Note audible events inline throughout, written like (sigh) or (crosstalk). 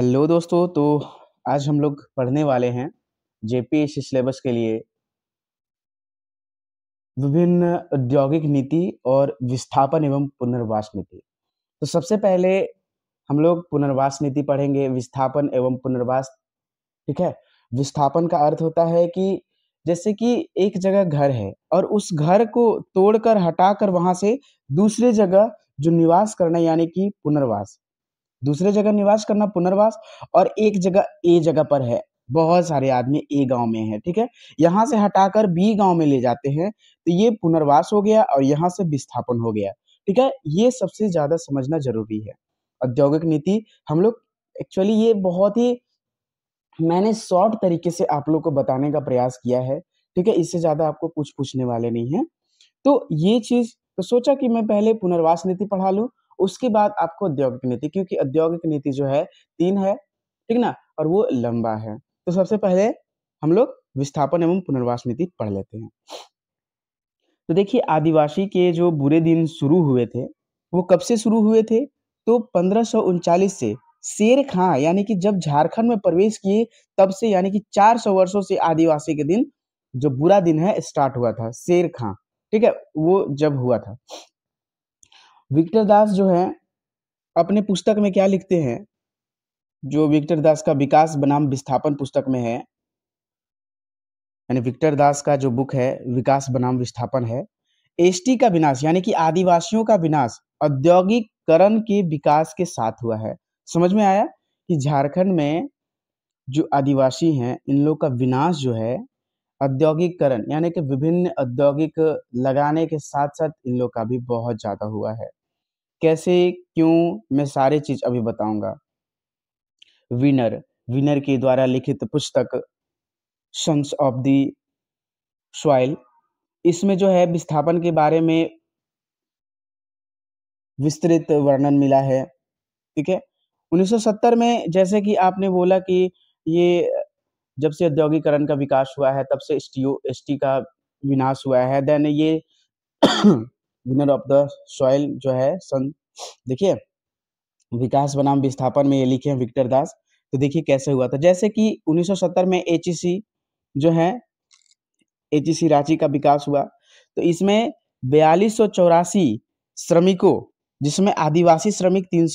Hello दोस्तों तो आज हम लोग पढ़ने वाले हैं जेपीएस सिलेबस के लिए विभिन्न औद्योगिक नीति और विस्थापन एवं पुनर्वास नीति तो सबसे पहले हम लोग पुनर्वास नीति पढ़ेंगे विस्थापन एवं पुनर्वास ठीक है विस्थापन का अर्थ होता है कि जैसे कि एक जगह घर है और उस घर को तोड़कर हटाकर वहां से दूसरे जगह जो निवास करना यानी कि पुनर्वास दूसरे जगह निवास करना पुनर्वास और एक जगह ए जगह पर है बहुत सारे आदमी ए गांव में है ठीक है यहाँ से हटाकर बी गांव में ले जाते हैं तो ये पुनर्वास हो गया और यहाँ से विस्थापन हो गया ठीक है ये सबसे ज्यादा समझना जरूरी है औद्योगिक नीति हम लोग एक्चुअली ये बहुत ही मैंने शॉर्ट तरीके से आप लोग को बताने का प्रयास किया है ठीक है इससे ज्यादा आपको कुछ पूछने वाले नहीं है तो ये चीज तो सोचा कि मैं पहले पुनर्वास नीति पढ़ा लूँ उसके बाद आपको औद्योगिक नीति क्योंकि औद्योगिक नीति जो है तीन है ठीक ना और वो लंबा है तो सबसे पहले हम लोग विस्थापन एवं पुनर्वास नीति पढ़ लेते हैं तो देखिए आदिवासी के जो बुरे दिन शुरू हुए थे वो कब से शुरू हुए थे तो पंद्रह से शेर खां यानी कि जब झारखंड में प्रवेश किए तब से यानी कि 400 वर्षों से आदिवासी के दिन जो बुरा दिन है स्टार्ट हुआ था शेर खां ठीक है वो जब हुआ था विक्टर दास जो है अपने पुस्तक में क्या लिखते हैं जो विक्टर दास का विकास बनाम विस्थापन पुस्तक में है यानी विक्टर दास का जो बुक है विकास बनाम विस्थापन है एसटी का विनाश यानी कि आदिवासियों का विनाश औद्योगिकरण के विकास के साथ हुआ है समझ में आया कि झारखंड में जो आदिवासी हैं इन लोग का विनाश जो है औद्योगिकरण यानी कि विभिन्न औद्योगिक लगाने के साथ साथ इन लोग का भी बहुत ज़्यादा हुआ है कैसे क्यों मैं सारे चीज अभी बताऊंगा विनर विनर के द्वारा लिखित पुस्तक सन्स ऑफ दी सॉइल इसमें जो है विस्थापन के बारे में विस्तृत वर्णन मिला है ठीक है 1970 में जैसे कि आपने बोला कि ये जब से औद्योगिकरण का विकास हुआ है तब से एस टी का विनाश हुआ है देन ये विनर ऑफ द सॉइल जो है सन देखिए विकास बनाम विस्थापन में ये लिखे हैं विक्टर दास तो देखिए कैसे हुआ था जैसे कि 1970 में एच e जो है एच e रांची का विकास हुआ तो इसमें बयालीस श्रमिकों जिसमें आदिवासी श्रमिक तीन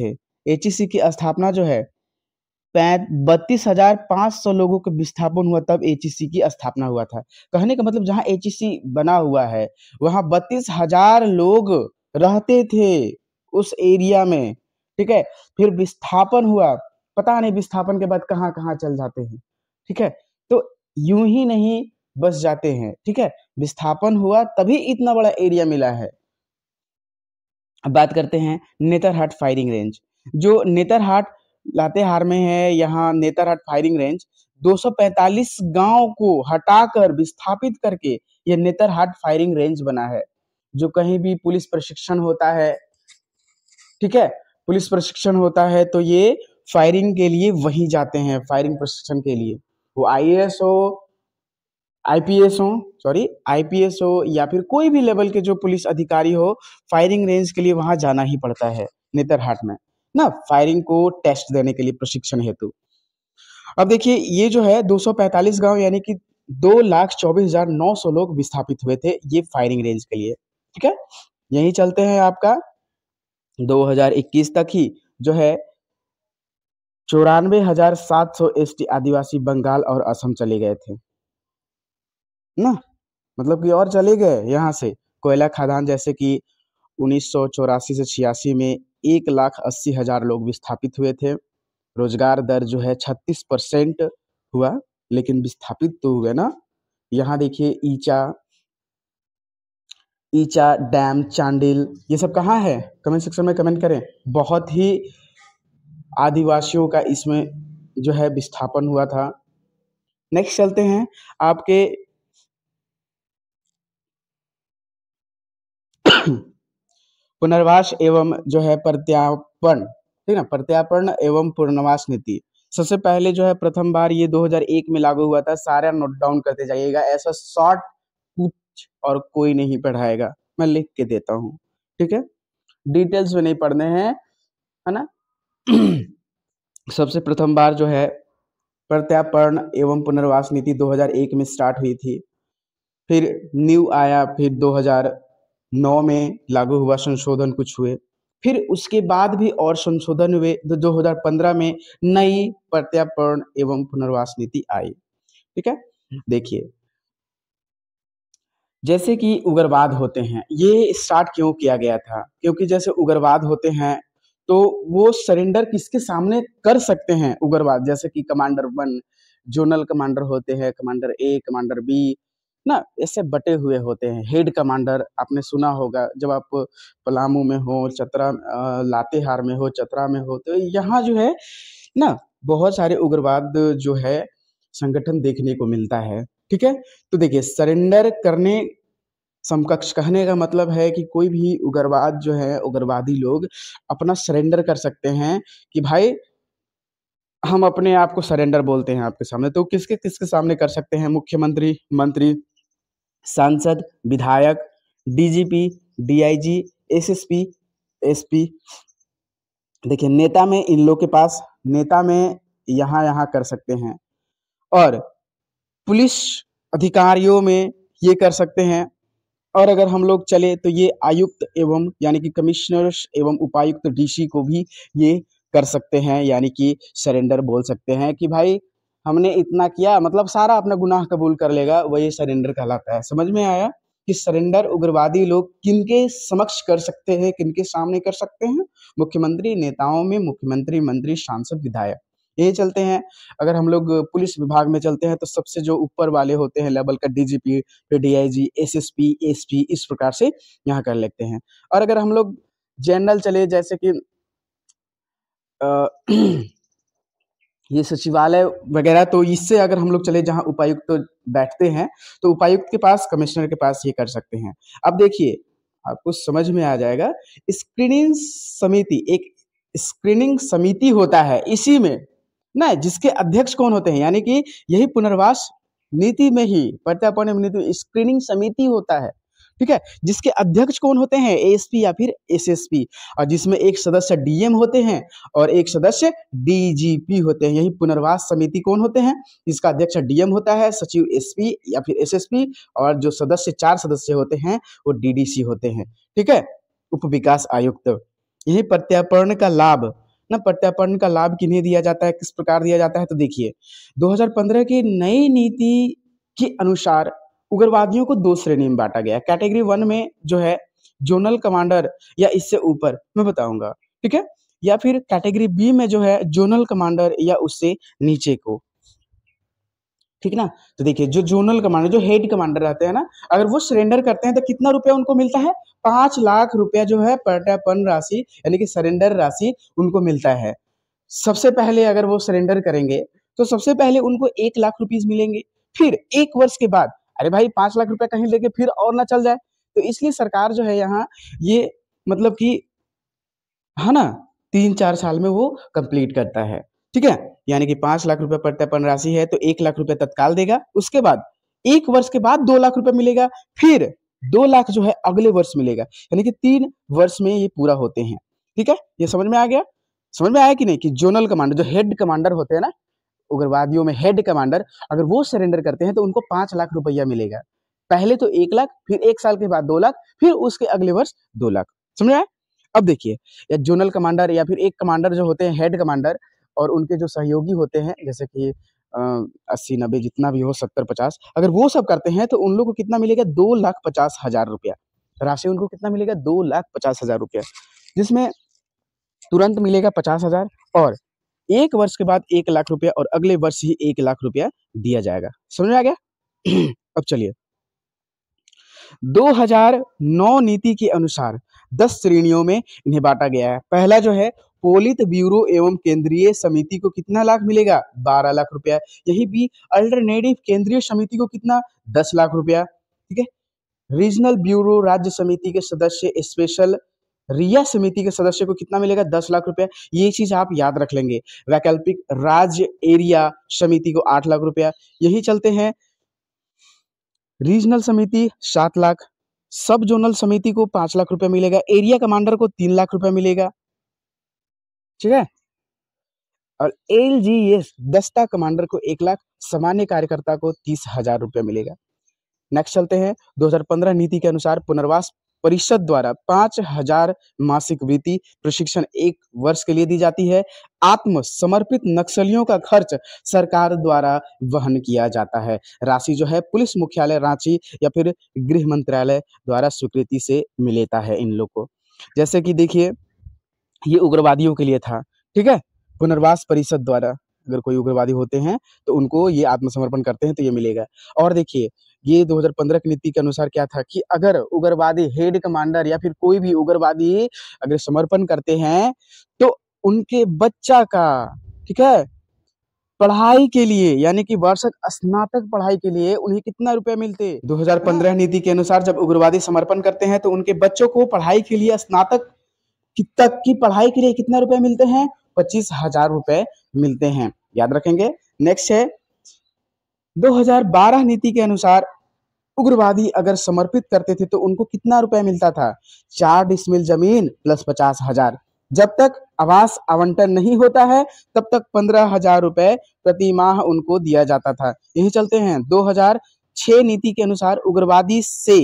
थे एच e की स्थापना जो है बत्तीस हजार पांच सौ लोगों का विस्थापन हुआ तब एच की स्थापना हुआ था कहने का मतलब जहां एच बना हुआ है वहां बत्तीस हजार लोग रहते थे उस एरिया में ठीक है फिर विस्थापन हुआ पता नहीं विस्थापन के बाद कहाँ कहाँ चल जाते हैं ठीक है तो यूं ही नहीं बस जाते हैं ठीक है विस्थापन हुआ तभी इतना बड़ा एरिया मिला है अब बात करते हैं नेतरहाट फायरिंग रेंज जो नेतरहाट लातेहार में है यहाँ नेतरहाट फायरिंग रेंज 245 गांव को हटाकर विस्थापित करके ये नेतरहाट फायरिंग रेंज बना है जो कहीं भी पुलिस प्रशिक्षण होता है ठीक है पुलिस प्रशिक्षण होता है तो ये फायरिंग के लिए वही जाते हैं फायरिंग प्रशिक्षण के लिए वो एस हो आईपीएस हो सॉरी आईपीएस हो या फिर कोई भी लेवल के जो पुलिस अधिकारी हो फायरिंग रेंज के लिए वहां जाना ही पड़ता है नेतरहाट में ना फायरिंग को टेस्ट देने के लिए प्रशिक्षण हेतु अब देखिए ये जो है 245 गांव यानी कि दो लाख चौबीस हजार नौ सौ लोग विस्थापित हुए थे ये फायरिंग रेंज के लिए ठीक है यही चलते हैं आपका 2021 तक ही जो है चौरानवे हजार सात सौ एस आदिवासी बंगाल और असम चले गए थे ना मतलब कि और चले गए यहाँ से कोयला खादान जैसे कि उन्नीस से छियासी में एक लाख अस्सी हजार लोग विस्थापित हुए थे रोजगार दर जो है छत्तीस परसेंट हुआ लेकिन विस्थापित तो हुए ना यहाँ देखिए ईचा ईचा डैम चांडिल ये सब कहाँ है कमेंट सेक्शन में कमेंट करें बहुत ही आदिवासियों का इसमें जो है विस्थापन हुआ था नेक्स्ट चलते हैं आपके पुनर्वास एवं जो है प्रत्यापन ठीक ना प्रत्यापन एवं पुनर्वास नीति सबसे पहले जो है प्रथम बार ये 2001 में लागू हुआ था सारा नोट डाउन करते जाइएगा ऐसा शॉर्ट कुछ और कोई नहीं पढ़ाएगा मैं लिख के देता हूँ ठीक है डिटेल्स में नहीं पढ़ने हैं है ना (clears throat) सबसे प्रथम बार जो है प्रत्यापन एवं पुनर्वास नीति 2001 में स्टार्ट हुई थी फिर न्यू आया फिर नौ में लागू हुआ संशोधन कुछ हुए फिर उसके बाद भी और संशोधन हुए तो दो हजार पंद्रह में नई प्रत्यापण एवं पुनर्वास नीति आई ठीक है देखिए जैसे कि उग्रवाद होते हैं ये स्टार्ट क्यों किया गया था क्योंकि जैसे उग्रवाद होते हैं तो वो सरेंडर किसके सामने कर सकते हैं उग्रवाद जैसे कि कमांडर वन जोनल कमांडर होते हैं कमांडर ए कमांडर बी ना ऐसे बटे हुए होते हैं हेड कमांडर आपने सुना होगा जब आप पलामू में हो चतरा लातेहार में हो चतरा में हो तो यहाँ जो है ना बहुत सारे उग्रवाद जो है संगठन देखने को मिलता है ठीक है तो देखिए सरेंडर करने समकक्ष कहने का मतलब है कि कोई भी उग्रवाद जो है उग्रवादी लोग अपना सरेंडर कर सकते हैं कि भाई हम अपने आप को सरेंडर बोलते हैं आपके सामने तो किसके किसके सामने कर सकते हैं मुख्यमंत्री मंत्री सांसद विधायक डीजीपी डीआईजी एसएसपी एसपी देखिए नेता में इन लोग के पास नेता में यहाँ यहाँ कर सकते हैं और पुलिस अधिकारियों में ये कर सकते हैं और अगर हम लोग चले तो ये आयुक्त एवं यानी कि कमिश्नर्स एवं उपायुक्त डीसी को भी ये कर सकते हैं यानी कि सरेंडर बोल सकते हैं कि भाई हमने इतना किया मतलब सारा अपना गुनाह कबूल कर लेगा वही सरेंडर कहलाता है समझ में आया कि सरेंडर उग्रवादी लोग किनके समक्ष कर सकते हैं किनके सामने कर सकते हैं मुख्यमंत्री नेताओं में मुख्यमंत्री मंत्री सांसद विधायक यही चलते हैं अगर हम लोग पुलिस विभाग में चलते हैं तो सबसे जो ऊपर वाले होते हैं लेवल का डीजीपी फिर डीआईजी एसएसपी एसपी इस प्रकार से यहाँ कर लेते हैं और अगर हम लोग जनरल चले जैसे कि आ, ये सचिवालय वगैरह तो इससे अगर हम लोग चले जहाँ उपायुक्त तो बैठते हैं तो उपायुक्त के पास कमिश्नर के पास ये कर सकते हैं अब देखिए आपको समझ में आ जाएगा स्क्रीनिंग समिति एक स्क्रीनिंग समिति होता है इसी में ना जिसके अध्यक्ष कौन होते हैं यानी कि यही पुनर्वास नीति में ही प्रत्यापन नीति स्क्रीनिंग समिति होता है ठीक है जिसके अध्यक्ष कौन होते हैं एएसपी या फिर एसएसपी और जिसमें एक सदस्य डीएम होते हैं और एक सदस्य डीजीपी होते हैं यही पुनर्वास समिति कौन होते हैं इसका अध्यक्ष डीएम होता है सचिव एसपी या फिर एसएसपी और जो सदस्य चार सदस्य होते हैं वो डीडीसी होते हैं ठीक है उप विकास आयुक्त यही प्रत्यापर्ण का लाभ ना प्रत्यापन का लाभ किन्हें दिया जाता है किस प्रकार दिया जाता है तो देखिए 2015 की नई नीति के अनुसार उग्रवादियों को दो श्रेणी में बांटा गया कैटेगरी वन में जो है जोनल कमांडर या इससे ऊपर मैं बताऊंगा ठीक है या फिर कैटेगरी बी में जो है जोनल कमांडर या उससे नीचे को ठीक ना तो देखिए जो जोनल कमांडर जो हेड कमांडर रहते हैं ना अगर वो सरेंडर करते हैं तो कितना रुपया उनको मिलता है पांच लाख रुपया जो है पर्टापन राशि यानी कि सरेंडर राशि उनको मिलता है सबसे पहले अगर वो सरेंडर करेंगे तो सबसे पहले उनको एक लाख रुपीज मिलेंगे फिर एक वर्ष के बाद अरे भाई पांच लाख रुपया कहीं लेके फिर और ना चल जाए तो इसलिए सरकार जो है यहाँ ये मतलब कि है ना तीन चार साल में वो कंप्लीट करता है ठीक है यानी कि पांच लाख रुपया प्रत्यापन राशि है तो एक लाख रुपया तत्काल देगा उसके बाद एक वर्ष के बाद दो लाख रुपया मिलेगा फिर दो लाख जो है अगले वर्ष मिलेगा यानी कि तीन वर्ष में ये पूरा होते हैं ठीक है ये समझ में आ गया समझ में आया कि नहीं कि जोनल कमांडर जो हेड कमांडर होते हैं ना उग्रवादियों में हेड कमांडर अगर वो सरेंडर करते हैं तो उनको पांच लाख रुपया मिलेगा पहले तो एक लाख फिर एक साल के बाद दो लाख फिर उसके अगले वर्ष दो लाख समझ आए अब देखिए या जोनल कमांडर या फिर एक कमांडर जो होते हैं हेड कमांडर और उनके जो सहयोगी होते हैं जैसे कि अस्सी नब्बे जितना भी हो सत्तर पचास अगर वो सब करते हैं तो उन लोग को कितना मिलेगा दो लाख पचास हजार रुपया राशि उनको कितना मिलेगा दो लाख पचास हजार रुपया जिसमें तुरंत मिलेगा पचास हजार और एक वर्ष के बाद एक लाख रुपया और अगले वर्ष ही एक लाख रुपया दिया जाएगा समझ में आ गया (clears throat) अब चलिए 2009 नीति के अनुसार 10 श्रेणियों में इन्हें बांटा गया है पहला जो है पोलित ब्यूरो एवं केंद्रीय समिति को कितना लाख मिलेगा 12 लाख रुपया यही भी अल्टरनेटिव केंद्रीय समिति को कितना 10 लाख रुपया ठीक है रीजनल ब्यूरो राज्य समिति के सदस्य स्पेशल रिया समिति के सदस्य को कितना मिलेगा दस लाख रुपया ये चीज आप याद रख लेंगे वैकल्पिक राज्य एरिया समिति को आठ लाख रुपया यही चलते हैं रीजनल समिति सात लाख सब जोनल समिति को पांच लाख रुपया मिलेगा एरिया कमांडर को तीन लाख रुपया मिलेगा ठीक है और एल जी एस दस्ता कमांडर को एक लाख सामान्य कार्यकर्ता को तीस हजार रुपया मिलेगा नेक्स्ट चलते हैं 2015 नीति के अनुसार पुनर्वास परिषद द्वारा पांच हजार मासिक वृत्ति प्रशिक्षण एक वर्ष के लिए दी जाती है आत्मसमर्पित नक्सलियों का खर्च सरकार द्वारा वहन किया जाता है राशि जो है पुलिस मुख्यालय रांची या फिर गृह मंत्रालय द्वारा स्वीकृति से मिलेता है इन लोग को जैसे कि देखिए ये उग्रवादियों के लिए था ठीक है पुनर्वास परिषद द्वारा अगर कोई उग्रवादी होते हैं तो उनको ये आत्मसमर्पण करते हैं तो ये मिलेगा और देखिए ये 2015 की नीति के अनुसार क्या था कि अगर उग्रवादी हेड कमांडर या फिर कोई भी उग्रवादी अगर समर्पण करते हैं तो उनके बच्चा का ठीक है पढ़ाई के लिए यानी कि वार्षिक स्नातक पढ़ाई के लिए उन्हें कितना रुपए मिलते 2015 हाँ। नीति के अनुसार जब उग्रवादी समर्पण करते हैं तो उनके बच्चों को पढ़ाई के लिए स्नातक तक की पढ़ाई के लिए कितना रुपए मिलते हैं पच्चीस हजार रुपए मिलते हैं याद रखेंगे नेक्स्ट है 2012 नीति के अनुसार उग्रवादी अगर समर्पित करते थे तो उनको कितना रुपया मिलता था चार डिसमिल जमीन प्लस पचास हजार जब तक आवास आवंटन नहीं होता है तब तक पंद्रह हजार रुपए प्रति माह उनको दिया जाता था यही चलते हैं 2006 नीति के अनुसार उग्रवादी से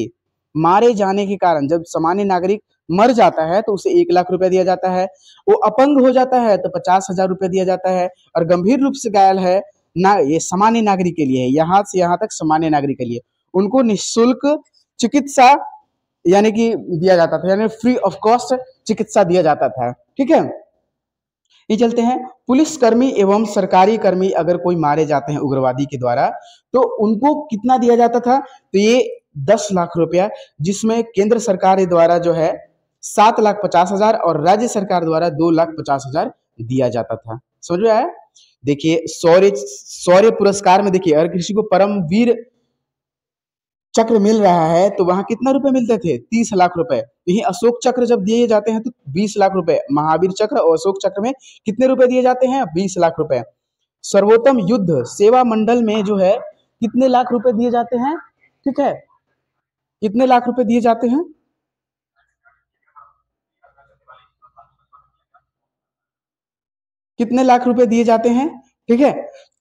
मारे जाने के कारण जब सामान्य नागरिक मर जाता है तो उसे एक लाख रुपया दिया जाता है वो अपंग हो जाता है तो पचास हजार रुपया दिया जाता है और गंभीर रूप से घायल है ना ये सामान्य नागरिक के लिए है यहाँ से यहाँ तक सामान्य नागरिक के लिए उनको निःशुल्क चिकित्सा यानी कि दिया जाता था यानी फ्री ऑफ कॉस्ट चिकित्सा दिया जाता था ठीक है ये चलते हैं पुलिस कर्मी एवं सरकारी कर्मी अगर कोई मारे जाते हैं उग्रवादी के द्वारा तो उनको कितना दिया जाता था तो ये दस लाख रुपया जिसमें केंद्र सरकार द्वारा जो है सात लाख पचास हजार और राज्य सरकार द्वारा दो लाख पचास हजार दिया जाता था समझ में आया देखिए सौर्य सौर्य पुरस्कार में देखिए अगर किसी को परमवीर चक्र मिल रहा है तो वहां कितना रुपए मिलते थे तीस लाख रुपए यही अशोक चक्र जब दिए जाते हैं तो बीस लाख रुपए महावीर चक्र और अशोक चक्र में कितने रुपए दिए जाते हैं बीस लाख रुपए सर्वोत्तम युद्ध सेवा मंडल में जो है कितने लाख रुपए दिए जाते हैं ठीक है कितने लाख रुपए दिए जाते हैं कितने लाख रुपए दिए जाते हैं ठीक है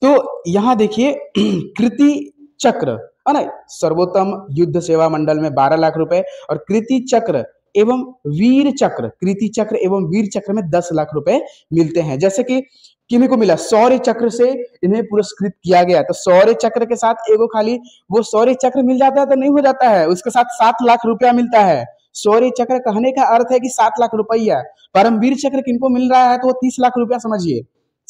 तो यहां देखिए (clears throat) कृति चक्र है ना सर्वोत्तम युद्ध सेवा मंडल में बारह लाख रुपए और कृति चक्र एवं वीर चक्र कृति चक्र एवं वीर चक्र में दस लाख रुपए मिलते हैं जैसे कि किन्हीं को मिला सौर्य चक्र से इन्हें पुरस्कृत किया गया तो सौर्य चक्र के साथ एगो खाली वो सौर्य चक्र मिल जाता है तो नहीं हो जाता है उसके साथ सात लाख रुपया मिलता है शौर्य चक्र कहने का अर्थ है कि सात लाख रुपया परमवीर चक्र किनको मिल रहा है तो वो तीस लाख रुपया समझिए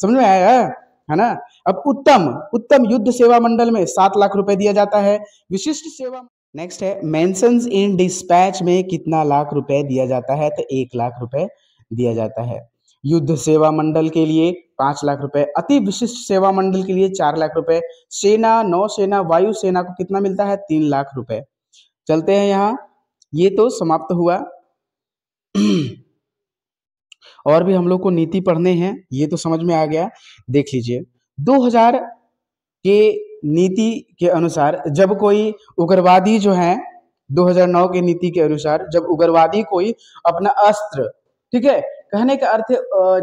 समझ में आया है है ना अब उत्तम उत्तम युद्ध सेवा मंडल में सात लाख रुपए दिया जाता है विशिष्ट सेवा नेक्स्ट है मेंशन इन डिस्पैच में कितना लाख रुपए दिया जाता है तो एक लाख रुपए दिया जाता है युद्ध सेवा मंडल के लिए पांच लाख रुपए अति विशिष्ट सेवा मंडल के लिए चार लाख रुपए सेना नौसेना वायुसेना को कितना मिलता है तीन लाख रुपए चलते हैं यहाँ ये तो समाप्त हुआ (clears throat) और भी हम लोग को नीति पढ़ने हैं ये तो समझ में आ गया देख लीजिए 2000 के नीति के अनुसार जब कोई उग्रवादी जो है 2009 के नीति के अनुसार जब उग्रवादी कोई अपना अस्त्र ठीक है कहने का अर्थ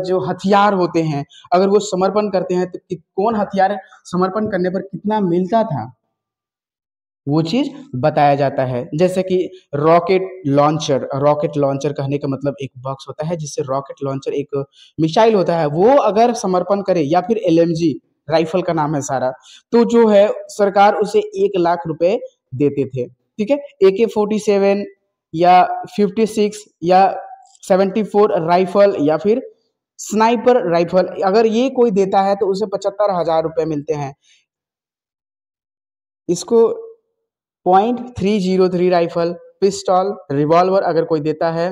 जो हथियार होते हैं अगर वो समर्पण करते हैं तो कौन हथियार समर्पण करने पर कितना मिलता था वो चीज़ बताया जाता है जैसे कि रॉकेट लॉन्चर रॉकेट लॉन्चर कहने का मतलब एक बॉक्स होता है जिससे रॉकेट लॉन्चर एक मिसाइल होता है वो अगर समर्पण करे या फिर एल राइफल का नाम है सारा तो जो है सरकार उसे एक लाख रुपए देते थे ठीक है ए के फोर्टी सेवन या फिफ्टी सिक्स या सेवेंटी फोर राइफल या फिर स्नाइपर राइफल अगर ये कोई देता है तो उसे पचहत्तर हजार रुपए मिलते हैं इसको point three zero three rifle pistol revolver अगर कोई देता है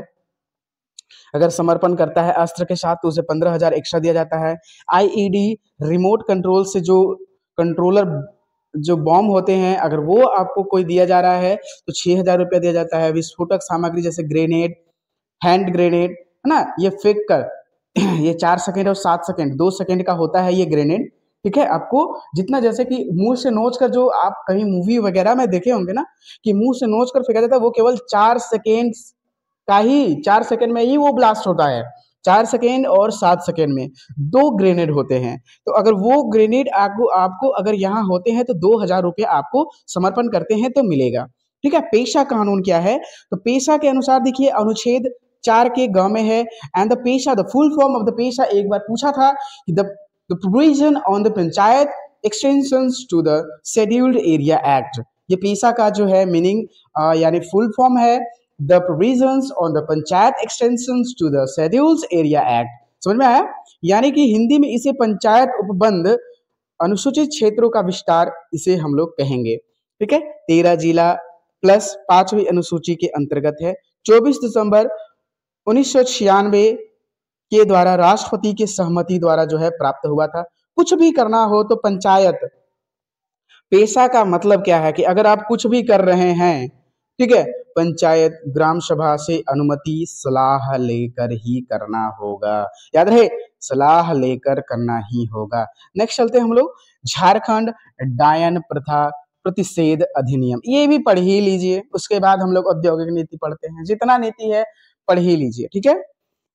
अगर समर्पण करता है अस्त्र के साथ तो उसे पंद्रह हजार एक्स्ट्रा दिया जाता है आईईडी रिमोट कंट्रोल से जो कंट्रोलर जो बॉम्ब होते हैं अगर वो आपको कोई दिया जा रहा है तो छह हजार रुपया दिया जाता है विस्फोटक सामग्री जैसे ग्रेनेड हैंड ग्रेनेड है ना ये फेंक कर (clears throat) ये चार सेकेंड और सात सेकेंड दो सेकेंड का होता है ये ग्रेनेड ठीक है आपको जितना जैसे कि मुंह से नोच कर जो आप कहीं मूवी वगैरह में देखे होंगे ना कि मुंह से नोच कर फेंका जाता है वो केवल चार सेकेंड का ही चार सेकेंड में ही वो ब्लास्ट होता है चार सेकेंड और सात सेकेंड में दो ग्रेनेड होते हैं तो अगर वो ग्रेनेड आपको आपको अगर यहाँ होते हैं तो दो हजार रुपये आपको समर्पण करते हैं तो मिलेगा ठीक है पेशा कानून क्या है तो पेशा के अनुसार देखिए अनुच्छेद चार के गांव में है and the PESA the full form of the PESA एक बार पूछा था कि the the provision on the panchayat extensions to the scheduled area act ये पीसा का जो है मीनिंग यानी फुल फॉर्म है the provisions on the panchayat extension to the schedules area act समझ में आया यानी कि हिंदी में इसे पंचायत उपबंध अनुसूचित क्षेत्रों का विस्तार इसे हम लोग कहेंगे ठीक है तेरह जिला प्लस पांचवी अनुसूची के अंतर्गत है 24 दिसंबर उन्नीस के द्वारा राष्ट्रपति के सहमति द्वारा जो है प्राप्त हुआ था कुछ भी करना हो तो पंचायत पेशा का मतलब क्या है कि अगर आप कुछ भी कर रहे हैं ठीक है पंचायत ग्राम सभा से अनुमति सलाह लेकर ही करना होगा याद रहे सलाह लेकर करना ही होगा नेक्स्ट चलते हम लोग झारखंड डायन प्रथा प्रतिषेध अधिनियम ये भी पढ़ ही लीजिए उसके बाद हम लोग औद्योगिक नीति पढ़ते हैं जितना नीति है पढ़ ही लीजिए ठीक है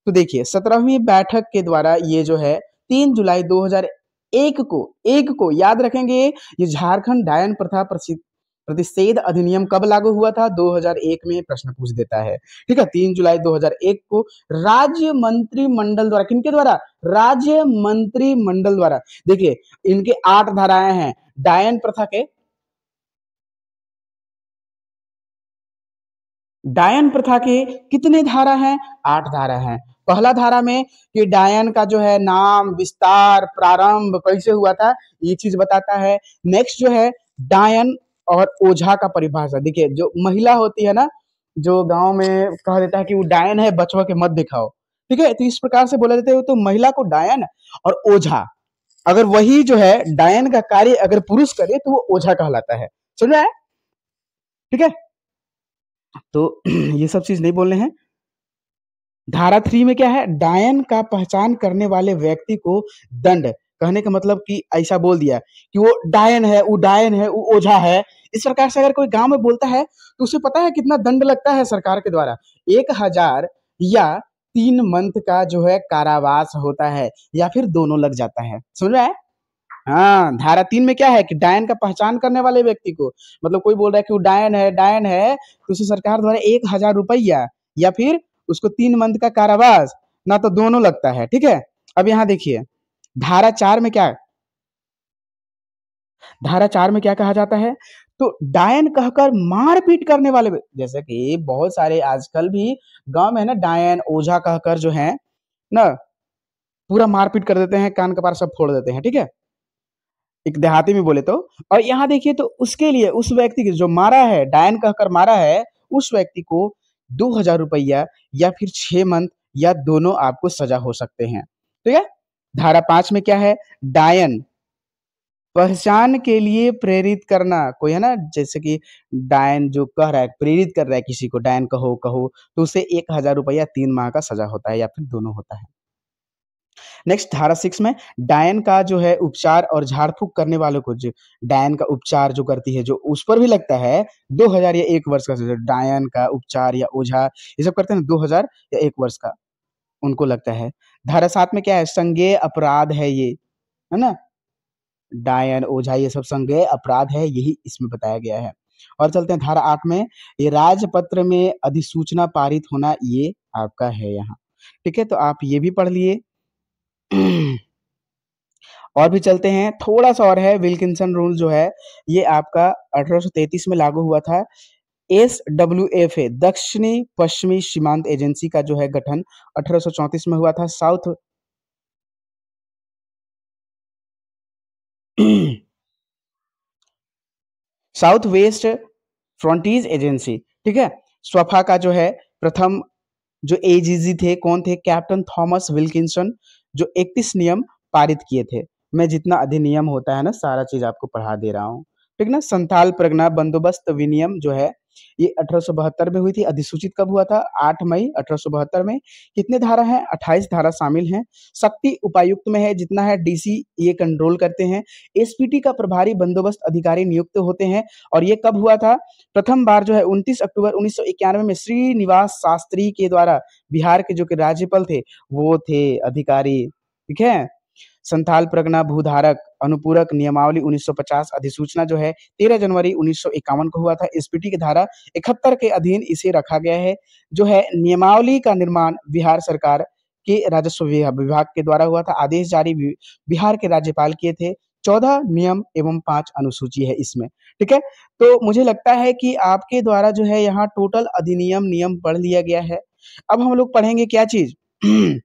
तो देखिए सत्रहवीं बैठक के द्वारा ये जो है तीन जुलाई 2001 को एक को याद रखेंगे ये झारखंड डायन प्रथा प्रतिषेध अधिनियम कब लागू हुआ था 2001 में प्रश्न पूछ देता है ठीक है तीन जुलाई 2001 को राज्य मंत्रिमंडल द्वारा किनके द्वारा राज्य मंत्रिमंडल द्वारा देखिए इनके आठ धाराएं हैं डायन प्रथा के डायन प्रथा के कितने धारा हैं आठ धारा हैं पहला धारा में कि डायन का जो है नाम विस्तार प्रारंभ कैसे हुआ था ये चीज बताता है नेक्स्ट जो है डायन और ओझा का परिभाषा देखिए जो महिला होती है ना जो गांव में कहा देता है कि वो डायन है बचवा के मत दिखाओ ठीक है तो इस प्रकार से बोला जाता है तो महिला को डायन और ओझा अगर वही जो है डायन का कार्य अगर पुरुष करे तो वो ओझा कहलाता है समझ है ठीक है तो (clears throat) ये सब चीज नहीं बोलने हैं धारा थ्री में क्या है डायन का पहचान करने वाले व्यक्ति को दंड कहने का मतलब कि ऐसा बोल दिया कि वो डायन है वो डायन है वो ओझा है इस प्रकार से अगर कोई गांव में बोलता है तो उसे पता है कितना दंड लगता है सरकार के द्वारा एक हजार या तीन मंथ का जो है कारावास होता है या फिर दोनों लग जाता है समझ रहा है हाँ धारा तीन में क्या है कि डायन का पहचान करने वाले व्यक्ति को मतलब कोई बोल रहा है कि वो डायन है डायन है तो उसे सरकार द्वारा एक हजार रुपया या फिर उसको तीन मंथ का कारावास ना तो दोनों लगता है ठीक है अब यहां देखिए धारा चार में क्या धारा चार में क्या कहा जाता है तो डायन कहकर मारपीट करने वाले जैसे कि बहुत सारे आजकल भी गांव में ना डायन ओझा कहकर जो है ना पूरा मारपीट कर देते हैं कान कपार सब फोड़ देते हैं ठीक है एक देहाती में बोले तो और यहां देखिए तो उसके लिए उस व्यक्ति की जो मारा है डायन कहकर मारा है उस व्यक्ति को दो हजार रुपया या फिर छह मंथ या दोनों आपको सजा हो सकते हैं ठीक तो है धारा पांच में क्या है डायन पहचान के लिए प्रेरित करना कोई है ना जैसे कि डायन जो कह रहा है प्रेरित कर रहा है किसी को डायन कहो कहो तो उसे एक हजार रुपया तीन माह का सजा होता है या फिर दोनों होता है नेक्स्ट धारा सिक्स में डायन का जो है उपचार और झाड़फूक करने वालों को जो डायन का उपचार जो करती है जो उस पर भी लगता है दो हजार या एक वर्ष का डायन का उपचार या ओझा ये सब करते हैं दो हजार या एक वर्ष का उनको लगता है धारा सात में क्या है संज्ञेय अपराध है ये है ना डायन ओझा ये सब संज्ञेय अपराध है यही इसमें बताया गया है और चलते हैं धारा आठ में ये राजपत्र में अधिसूचना पारित होना ये आपका है यहाँ ठीक है तो आप ये भी पढ़ लिए (clears throat) और भी चलते हैं थोड़ा सा और है विल्किंसन रूल जो है ये आपका 1833 में लागू हुआ था एस डब्ल्यू एफ ए दक्षिणी पश्चिमी सीमांत एजेंसी का जो है गठन 1834 में हुआ था south (clears throat) south west frontier agency ठीक है स्वफा का जो है प्रथम जो एजीजी थे कौन थे कैप्टन थॉमस विल्किंसन जो इकतीस नियम पारित किए थे मैं जितना अधिनियम होता है ना सारा चीज आपको पढ़ा दे रहा हूँ ठीक ना संथाल प्रगना बंदोबस्त विनियम जो है ये अठारह में हुई थी अधिसूचित कब हुआ था 8 मई अठारह में कितने धारा हैं 28 धारा शामिल हैं शक्ति उपायुक्त में है जितना है डीसी ये कंट्रोल करते हैं एसपीटी का प्रभारी बंदोबस्त अधिकारी नियुक्त होते हैं और ये कब हुआ था प्रथम बार जो है उन्तीस अक्टूबर उन्नीस में श्रीनिवास शास्त्री के द्वारा बिहार के जो के राज्यपाल थे वो थे अधिकारी ठीक है संथाल प्रगना भूधारक अनुपूरक नियमावली 1950 अधिसूचना जो है 13 जनवरी 1951 को हुआ था एसपीटी की धारा इकहत्तर के अधीन इसे रखा गया है जो है नियमावली का निर्माण बिहार सरकार के राजस्व विभाग के द्वारा हुआ था आदेश जारी बिहार के राज्यपाल किए थे चौदह नियम एवं पांच अनुसूची है इसमें ठीक है तो मुझे लगता है कि आपके द्वारा जो है यहाँ टोटल अधिनियम नियम पढ़ लिया गया है अब हम लोग पढ़ेंगे क्या चीज (clears throat)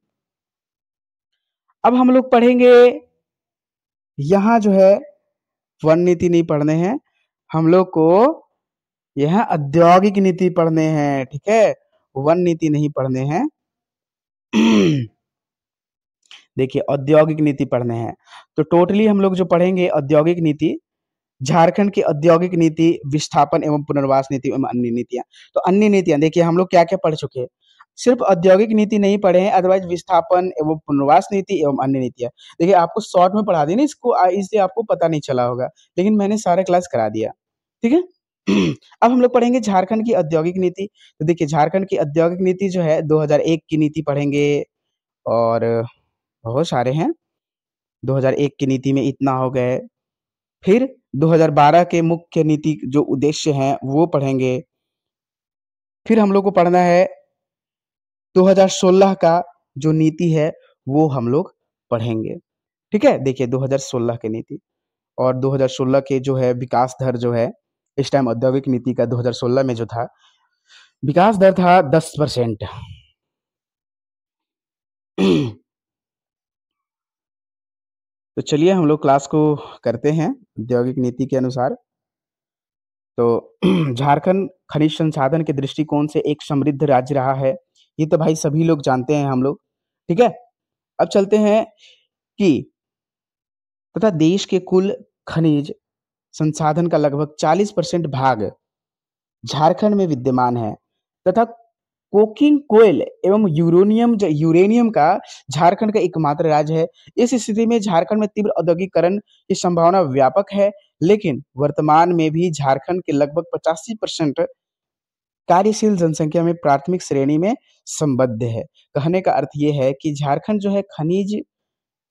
अब हम लोग पढ़ेंगे यहाँ जो है वन नीति नहीं पढ़ने हैं हम लोग को यह औद्योगिक नीति पढ़ने हैं ठीक है वन नीति नहीं पढ़ने हैं (clears throat) देखिए औद्योगिक नीति पढ़ने हैं तो टोटली हम लोग जो पढ़ेंगे औद्योगिक नीति झारखंड की औद्योगिक नीति विस्थापन एवं पुनर्वास नीति एवं अन्य नीतियां तो अन्य नीतियां देखिए हम लोग क्या क्या पढ़ चुके हैं सिर्फ औद्योगिक नीति नहीं पढ़े हैं अदरवाइज विस्थापन एवं पुनर्वास नीति एवं अन्य नीतियाँ देखिए आपको शॉर्ट में पढ़ा ना इसको इससे आपको पता नहीं चला होगा लेकिन मैंने सारा क्लास करा दिया ठीक है (clears throat) अब हम लोग पढ़ेंगे झारखंड की औद्योगिक नीति तो देखिए झारखंड की औद्योगिक नीति जो है 2001 की नीति पढ़ेंगे और बहुत सारे हैं 2001 की नीति में इतना हो गए फिर 2012 के मुख्य नीति जो उद्देश्य हैं वो पढ़ेंगे फिर हम लोग को पढ़ना है 2016 का जो नीति है वो हम लोग पढ़ेंगे ठीक है देखिए 2016 की नीति और 2016 के जो है विकास दर जो है इस टाइम औद्योगिक नीति का 2016 में जो था विकास दर था 10 परसेंट (clears throat) तो चलिए हम लोग क्लास को करते हैं औद्योगिक नीति के अनुसार तो (clears throat) झारखंड खनिज संसाधन के दृष्टिकोण से एक समृद्ध राज्य रहा है ये तो भाई सभी लोग जानते हैं हम लोग ठीक है अब चलते हैं कि तथा तो देश के कुल खनिज संसाधन का लगभग 40 परसेंट भाग झारखंड में विद्यमान है तथा कोकिंग कोयल एवं यूरोनियम यूरेनियम का झारखंड का एकमात्र राज्य है इस स्थिति में झारखंड में तीव्र औद्योगिकरण की संभावना व्यापक है लेकिन वर्तमान में भी झारखंड के लगभग पचासी परसेंट कार्यशील जनसंख्या में प्राथमिक श्रेणी में संबद्ध है कहने का अर्थ ये है कि झारखंड जो है खनिज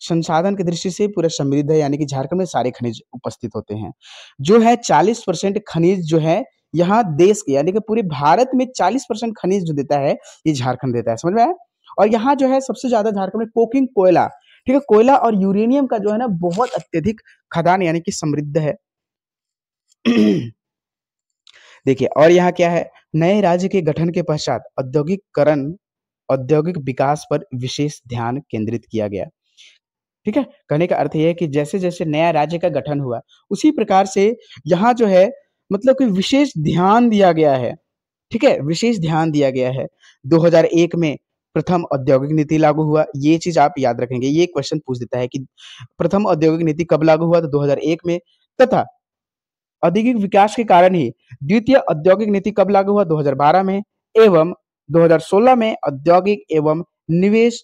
संसाधन की दृष्टि से पूरा समृद्ध है यानी कि झारखंड में सारे खनिज उपस्थित होते हैं जो है 40 परसेंट खनिज जो है यहाँ देश के यानी कि पूरे भारत में 40 परसेंट खनिज जो देता है ये झारखंड देता है समझ में आया और यहाँ जो है सबसे ज्यादा झारखंड में कोकिंग कोयला ठीक है कोयला और यूरेनियम का जो है ना बहुत अत्यधिक खदान यानी कि समृद्ध है (clears throat) देखिए और यहाँ क्या है नए राज्य के गठन के पश्चात औद्योगिकरण औद्योगिक विकास पर विशेष ध्यान केंद्रित किया गया ठीक है कहने का अर्थ यह है कि जैसे जैसे नया राज्य का गठन हुआ उसी प्रकार से यहाँ जो है मतलब कि विशेष ध्यान दिया गया है ठीक है विशेष ध्यान दिया गया है 2001 में प्रथम औद्योगिक नीति लागू हुआ ये चीज आप याद रखेंगे ये क्वेश्चन पूछ देता है कि प्रथम औद्योगिक नीति कब लागू हुआ तो 2001 में तथा औद्योगिक विकास के कारण ही द्वितीय औद्योगिक नीति कब लागू हुआ 2012 में एवं 2016 में औद्योगिक एवं निवेश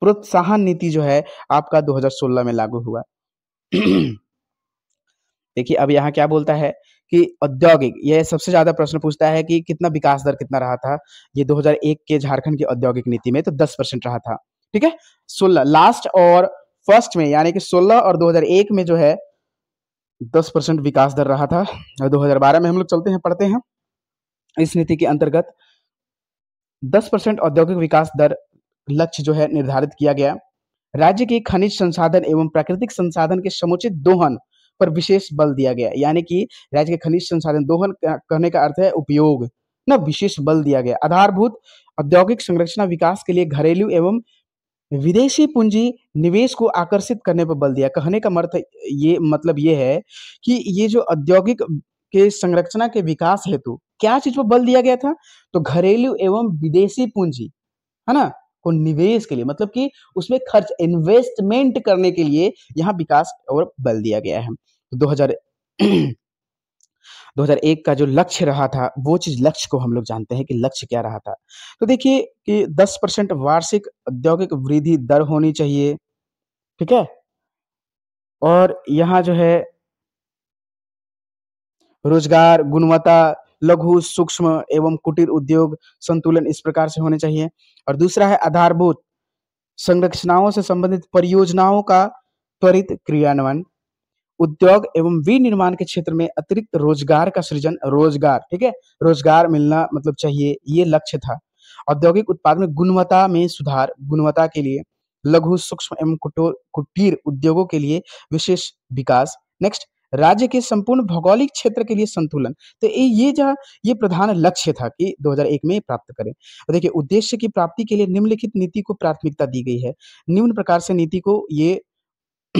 प्रोत्साहन नीति जो है आपका 2016 में लागू हुआ (clears throat) देखिए अब यहाँ क्या बोलता है कि औद्योगिक यह सबसे ज्यादा प्रश्न पूछता है कि कितना विकास दर कितना रहा था ये 2001 के झारखंड की औद्योगिक नीति में तो 10 परसेंट रहा था ठीक है 16 लास्ट और फर्स्ट में यानी कि 16 और 2001 में जो है दस परसेंट विकास दर रहा था 2012 में हम लोग चलते हैं पढ़ते हैं इस नीति के अंतर्गत दस परसेंट औद्योगिक विकास दर लक्ष्य जो है निर्धारित किया गया राज्य के खनिज संसाधन एवं प्राकृतिक संसाधन के समुचित दोहन पर विशेष बल दिया गया यानी कि राज्य के खनिज संसाधन दोहन कहने का अर्थ है उपयोग ना विशेष बल दिया गया आधारभूत औद्योगिक संरचना विकास के लिए घरेलू एवं विदेशी पूंजी निवेश को आकर्षित करने पर बल दिया कहने का अर्थ ये मतलब ये है कि ये जो औद्योगिक के संरचना के विकास हेतु क्या चीज पर बल दिया गया था तो घरेलू एवं विदेशी पूंजी है ना को निवेश के लिए मतलब कि उसमें खर्च इन्वेस्टमेंट करने के लिए यहाँ विकास और बल दिया गया है तो हजार 2001 का जो लक्ष्य रहा था वो चीज लक्ष्य को हम लोग जानते हैं कि लक्ष्य क्या रहा था तो देखिए कि 10 परसेंट वार्षिक औद्योगिक वृद्धि दर होनी चाहिए ठीक है और यहाँ जो है रोजगार गुणवत्ता लघु सूक्ष्म एवं कुटीर उद्योग संतुलन इस प्रकार से होने चाहिए और दूसरा है आधारभूत संरचनाओं से संबंधित परियोजनाओं का त्वरित क्रियान्वयन उद्योग एवं विनिर्माण के क्षेत्र में अतिरिक्त रोजगार का सृजन रोजगार ठीक है रोजगार मिलना मतलब चाहिए ये लक्ष्य था औद्योगिक उत्पादन में गुणवत्ता में सुधार गुणवत्ता के लिए लघु सूक्ष्म एवं कुटीर उद्योगों के लिए विशेष विकास नेक्स्ट राज्य के संपूर्ण भौगोलिक क्षेत्र के लिए संतुलन तो ये जहाँ ये प्रधान लक्ष्य था कि 2001 में प्राप्त करें और देखिए उद्देश्य की प्राप्ति के लिए निम्नलिखित नीति को प्राथमिकता दी गई है निम्न प्रकार से नीति को ये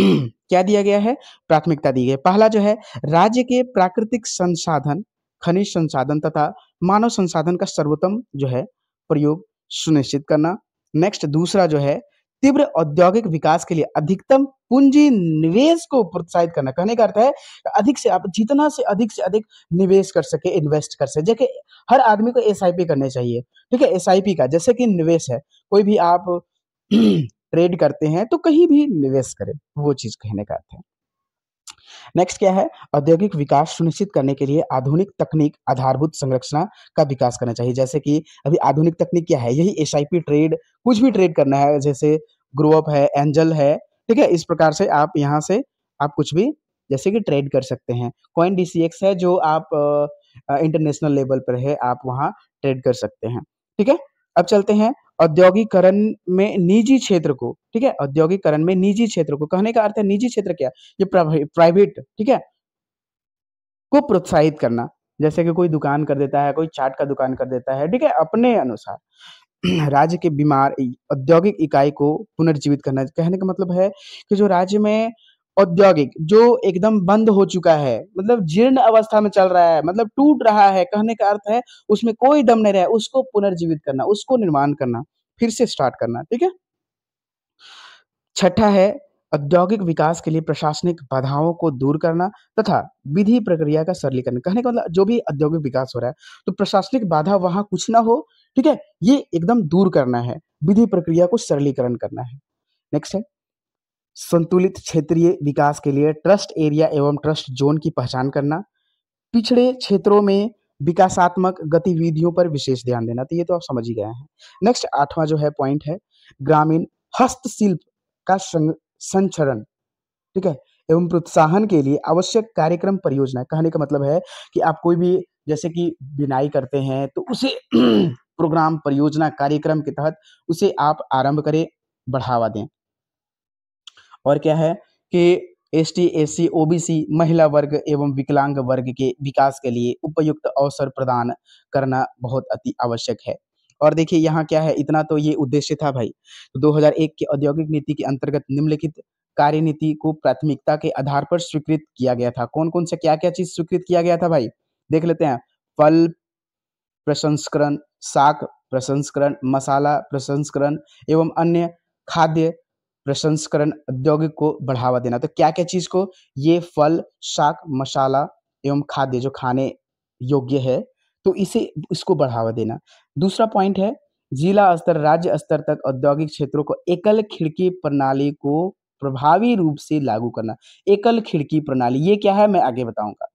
(clears throat) क्या दिया गया है प्राथमिकता दी गई पहला जो है राज्य के प्राकृतिक संसाधन खनिज संसाधन तथा मानव संसाधन का सर्वोत्तम जो है प्रयोग सुनिश्चित करना नेक्स्ट दूसरा जो है तीव्र औद्योगिक विकास के लिए अधिकतम पूंजी निवेश को प्रोत्साहित करना कहने का अर्थ है अधिक से आप जितना से अधिक से अधिक निवेश कर सके इन्वेस्ट कर सके जैसे हर आदमी को एस करने चाहिए ठीक है एस का जैसे कि निवेश है कोई भी आप (clears throat) ट्रेड करते हैं तो कहीं भी निवेश करें वो चीज़ कहने का अर्थ है नेक्स्ट क्या है औद्योगिक विकास सुनिश्चित करने के लिए आधुनिक तकनीक आधारभूत संरचना का विकास करना चाहिए जैसे कि अभी आधुनिक तकनीक क्या है यही एस ट्रेड कुछ भी ट्रेड करना है जैसे ग्रोअप है एंजल है ठीक है इस प्रकार से आप यहाँ से आप कुछ भी जैसे कि ट्रेड कर सकते हैं कॉइन डी है जो आप इंटरनेशनल लेवल पर है आप वहाँ ट्रेड कर सकते हैं ठीक है अब चलते हैं औद्योगिकरण में निजी क्षेत्र को ठीक है औद्योगिकरण में निजी क्षेत्र को कहने का अर्थ है निजी क्षेत्र क्या ये प्राइवेट ठीक है को प्रोत्साहित करना जैसे कि कोई दुकान कर देता है कोई चाट का दुकान कर देता है ठीक है अपने अनुसार (clears throat) राज्य के बीमार औद्योगिक इकाई को पुनर्जीवित करना कहने का मतलब है कि जो राज्य में औद्योगिक जो एकदम बंद हो चुका है मतलब जीर्ण अवस्था में चल रहा है मतलब टूट रहा है कहने का अर्थ है उसमें कोई दम नहीं रहा उसको पुनर्जीवित करना उसको निर्माण करना फिर से स्टार्ट करना ठीक है छठा है औद्योगिक विकास के लिए प्रशासनिक बाधाओं को दूर करना तथा विधि प्रक्रिया का सरलीकरण कहने का मतलब जो भी औद्योगिक विकास हो रहा है तो प्रशासनिक बाधा वहां कुछ ना हो ठीक है ये एकदम दूर करना है विधि प्रक्रिया को सरलीकरण करना है नेक्स्ट है संतुलित क्षेत्रीय विकास के लिए ट्रस्ट एरिया एवं ट्रस्ट जोन की पहचान करना पिछड़े क्षेत्रों में विकासात्मक गतिविधियों पर विशेष ध्यान देना तो ये तो आप समझ ही गए हैं नेक्स्ट आठवां जो है पॉइंट है ग्रामीण हस्तशिल्प का संचरण ठीक है एवं प्रोत्साहन के लिए आवश्यक कार्यक्रम परियोजना कहने का मतलब है कि आप कोई भी जैसे कि बिनाई करते हैं तो उसे (clears throat) प्रोग्राम परियोजना कार्यक्रम के तहत उसे आप आरंभ करें बढ़ावा दें और क्या है कि S T S C O B C महिला वर्ग एवं विकलांग वर्ग के विकास के लिए उपयुक्त अवसर प्रदान करना बहुत अति आवश्यक है और देखिए यहाँ क्या है इतना तो ये उद्देश्य था भाई तो 2001 के औद्योगिक नीति के अंतर्गत निम्नलिखित कार्य नीति को प्राथमिकता के आधार पर स्वीकृत किया गया था कौन कौन सा क्या क्या चीज स्वीकृत किया गया था भाई देख लेते हैं फल प्रसंस्करण साग प्रसंस्करण मसाला प्रसंस्करण एवं अन्य खाद्य प्रसंस्करण औद्योगिक को बढ़ावा देना तो क्या क्या चीज को ये फल शाक मसाला एवं खाद्य जो खाने योग्य है तो इसे इसको बढ़ावा देना दूसरा पॉइंट है जिला स्तर राज्य स्तर तक औद्योगिक क्षेत्रों को एकल खिड़की प्रणाली को प्रभावी रूप से लागू करना एकल खिड़की प्रणाली ये क्या है मैं आगे बताऊंगा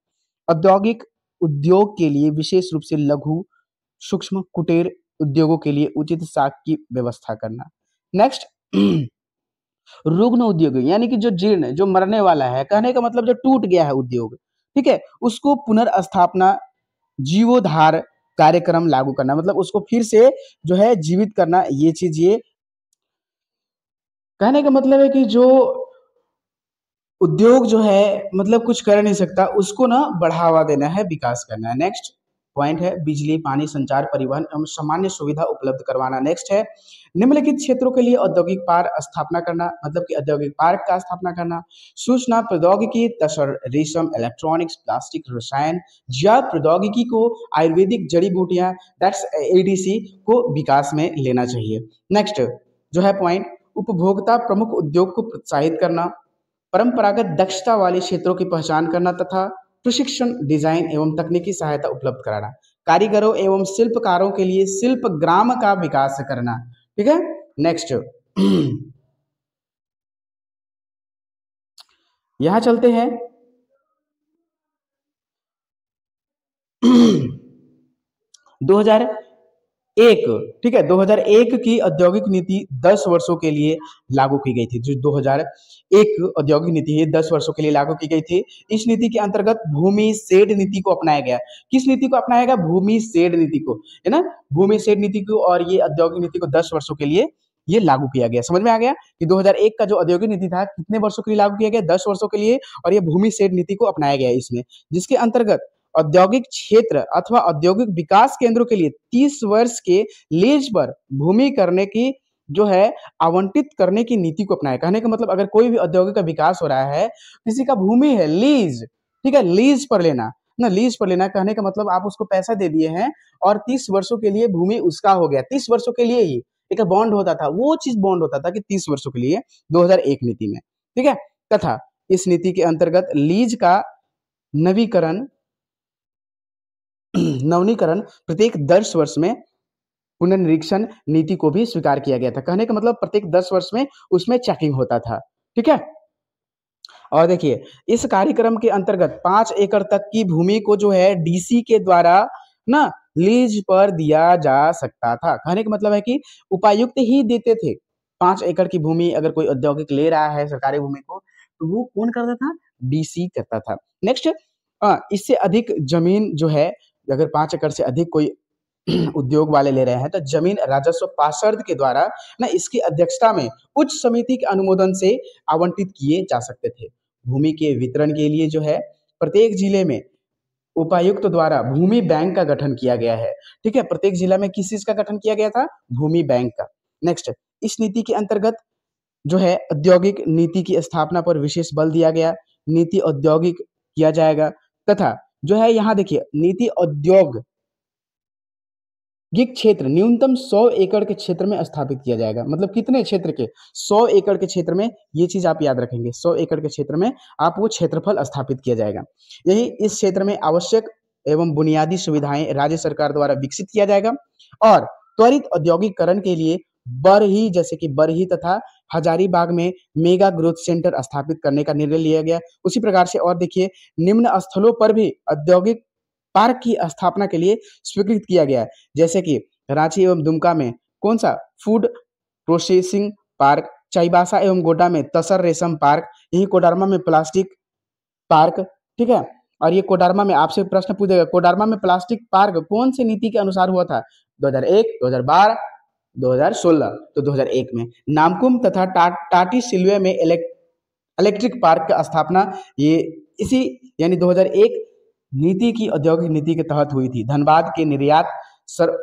औद्योगिक उद्योग के लिए विशेष रूप से लघु सूक्ष्म कुटेर उद्योगों के लिए उचित साख की व्यवस्था करना नेक्स्ट रुग्ण उद्योग यानी कि जो जीर्ण जो मरने वाला है कहने का मतलब जो टूट गया है उद्योग ठीक है उसको पुनर्स्थापना जीवोधार कार्यक्रम लागू करना मतलब उसको फिर से जो है जीवित करना ये चीज ये कहने का मतलब है कि जो उद्योग जो है मतलब कुछ कर नहीं सकता उसको ना बढ़ावा देना है विकास करना है नेक्स्ट पॉइंट है बिजली पानी संचार परिवहन एवं सामान्य सुविधा उपलब्ध करवाना नेक्स्ट है निम्नलिखित क्षेत्रों के लिए औद्योगिक पार्क स्थापना करना मतलब कि औद्योगिक पार्क का स्थापना करना सूचना प्रौद्योगिकी तसर रेशम इलेक्ट्रॉनिक्स प्लास्टिक रसायन जैव प्रौद्योगिकी को आयुर्वेदिक जड़ी बूटियां दैट्स एडीसी को विकास में लेना चाहिए नेक्स्ट जो है पॉइंट उपभोक्ता प्रमुख उद्योग को प्रोत्साहित करना परंपरागत दक्षता वाले क्षेत्रों की पहचान करना तथा प्रशिक्षण डिजाइन एवं तकनीकी सहायता उपलब्ध कराना कारीगरों एवं शिल्पकारों के लिए शिल्प ग्राम का विकास करना ठीक है नेक्स्ट (clears throat) यहां चलते हैं (clears throat) दो हजार एक ठीक है 2001 की औद्योगिक नीति 10 वर्षों के लिए लागू की गई थी जो 2001 औद्योगिक नीति है 10 वर्षों के लिए लागू की गई थी इस नीति के अंतर्गत भूमि सेड नीति को अपनाया गया किस नीति को अपनाया गया भूमि सेड नीति को है ना भूमि सेड नीति को और ये औद्योगिक नीति को दस वर्षों के लिए ये लागू किया गया समझ में आ गया कि 2001 का जो औद्योगिक नीति था कितने वर्षों के लिए लागू किया गया दस वर्षों के लिए और ये भूमि सेड नीति को अपनाया गया इसमें जिसके अंतर्गत औद्योगिक क्षेत्र अथवा औद्योगिक विकास केंद्रों के लिए 30 वर्ष के लीज पर भूमि करने की जो है आवंटित करने की नीति को अपनाया कहने का मतलब अगर कोई भी औद्योगिक का विकास हो रहा है किसी का भूमि है लीज ठीक है लीज पर लेना ना लीज पर लेना कहने का मतलब आप उसको पैसा दे दिए हैं और तीस वर्षों के लिए भूमि उसका हो गया तीस वर्षों के लिए ही एक बॉन्ड होता था वो चीज बॉन्ड होता था कि तीस वर्षों के लिए 2001 नीति में ठीक है तथा इस नीति के अंतर्गत लीज का नवीकरण (clears throat) नवनीकरण प्रत्येक दस वर्ष में पुनर्निरीक्षण नीति को भी स्वीकार किया गया था कहने का मतलब प्रत्येक दस वर्ष में उसमें चेकिंग होता था ठीक है और देखिए इस कार्यक्रम के अंतर्गत पांच एकड़ तक की भूमि को जो है डीसी के द्वारा ना लीज पर दिया जा सकता था कहने का मतलब है कि उपायुक्त ही देते थे पांच एकड़ की भूमि अगर कोई औद्योगिक ले रहा है सरकारी भूमि को तो वो कौन करता था डीसी करता था नेक्स्ट हाँ, इससे अधिक जमीन जो है अगर पांच एकड़ से अधिक कोई (clears throat) उद्योग वाले ले रहे हैं तो जमीन राजस्व पार्षद के द्वारा न इसकी अध्यक्षता में उच्च समिति के अनुमोदन से आवंटित किए जा सकते थे भूमि के वितरण के लिए जो है प्रत्येक जिले में उपायुक्त द्वारा भूमि बैंक का गठन किया गया है ठीक है प्रत्येक जिला में किस चीज का गठन किया गया था भूमि बैंक का नेक्स्ट इस नीति के अंतर्गत जो है औद्योगिक नीति की स्थापना पर विशेष बल दिया गया नीति औद्योगिक किया जाएगा तथा जो है यहाँ देखिए नीति औद्योगिक क्षेत्र न्यूनतम 100 एकड़ के क्षेत्र में स्थापित किया जाएगा मतलब कितने क्षेत्र के 100 एकड़ के क्षेत्र में ये चीज आप याद रखेंगे 100 एकड़ के क्षेत्र में आप वो क्षेत्रफल स्थापित किया जाएगा यही इस क्षेत्र में आवश्यक एवं बुनियादी सुविधाएं राज्य सरकार द्वारा विकसित किया जाएगा और त्वरित औद्योगिकरण के लिए बरही जैसे कि बरही तथा हजारीबाग में मेगा ग्रोथ सेंटर स्थापित करने का निर्णय लिया गया उसी प्रकार से और देखिए निम्न स्थलों पर भी औद्योगिक पार्क की स्थापना के लिए स्वीकृत किया गया जैसे कि रांची एवं दुमका में कौन सा फूड प्रोसेसिंग पार्क चाईबासा एवं गोडा में तसर रेशम पार्क यही कोडारमा में प्लास्टिक पार्क ठीक है और ये कोडारमा में आपसे प्रश्न पूछेगा कोडारमा में प्लास्टिक पार्क कौन से नीति के अनुसार हुआ था 2001, 2012, 2016 तो 2001 में नामकुम तथा टा, टाटी सिल्वे में इलेक्ट्रिक पार्क का स्थापना ये इसी यानी 2001 नीति की औद्योगिक नीति के तहत हुई थी धनबाद के निर्यात सर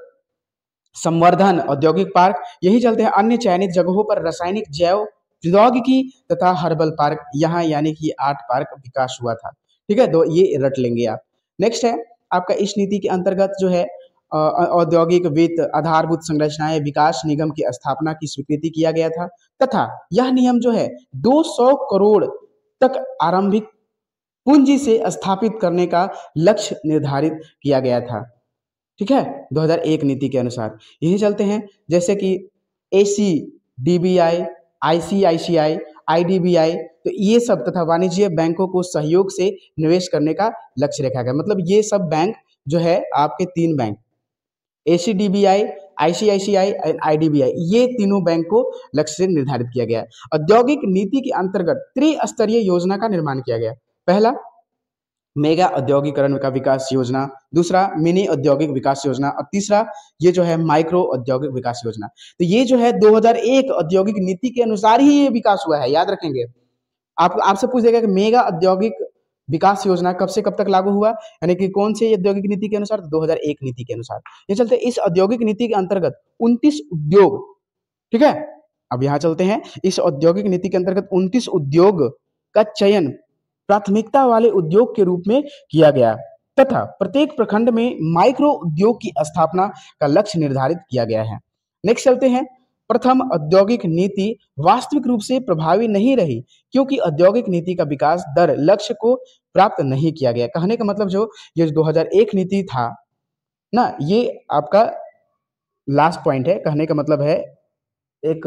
संवर्धन औद्योगिक पार्क यही चलते हैं अन्य चयनित जगहों पर रासायनिक जैव प्रौद्योगिकी तथा हर्बल पार्क यहाँ यानी कि आर्ट पार्क विकास हुआ था ठीक है तो ये रट लेंगे आप नेक्स्ट है आपका इस नीति के अंतर्गत जो है औद्योगिक वित्त आधारभूत संरचनाएं विकास निगम की स्थापना की स्वीकृति किया गया था तथा यह नियम जो है 200 करोड़ तक आरंभिक पूंजी से स्थापित करने का लक्ष्य निर्धारित किया गया था ठीक है 2001 नीति के अनुसार यही चलते हैं जैसे कि A C D B I I C I C I I D B I तो ये सब तथा वाणिज्य बैंकों को सहयोग से निवेश करने का लक्ष्य रखा गया मतलब ये सब बैंक जो है आपके तीन bank A C D B I I I C C I and I D B I ये तीनों बैंक को लक्ष्य निर्धारित किया गया है औद्योगिक नीति के अंतर्गत त्रिस्तरीय योजना का निर्माण किया गया पहला मेगा औद्योगिकरण का विकास योजना दूसरा मिनी औद्योगिक विकास योजना और तीसरा ये जो है माइक्रो औद्योगिक विकास योजना तो ये जो है 2001 औद्योगिक नीति के अनुसार ही ये विकास हुआ है याद रखेंगे आप आपसे पूछ देगा कि मेगा औद्योगिक विकास योजना कब से कब तक लागू हुआ यानी कि कौन से औद्योगिक नीति के अनुसार दो नीति के अनुसार ये चलते इस औद्योगिक नीति के अंतर्गत उनतीस उद्योग ठीक है अब यहाँ चलते हैं इस औद्योगिक नीति के अंतर्गत उनतीस उद्योग का चयन प्राथमिकता वाले उद्योग के रूप में किया गया तथा प्रत्येक प्रखंड में माइक्रो उद्योग की स्थापना का लक्ष्य निर्धारित किया गया है नेक्स्ट चलते हैं प्रथम औद्योगिक नीति वास्तविक रूप से प्रभावी नहीं रही क्योंकि औद्योगिक नीति का विकास दर लक्ष्य को प्राप्त नहीं किया गया कहने का मतलब जो ये एक नीति था ना ये आपका लास्ट पॉइंट है कहने का मतलब है एक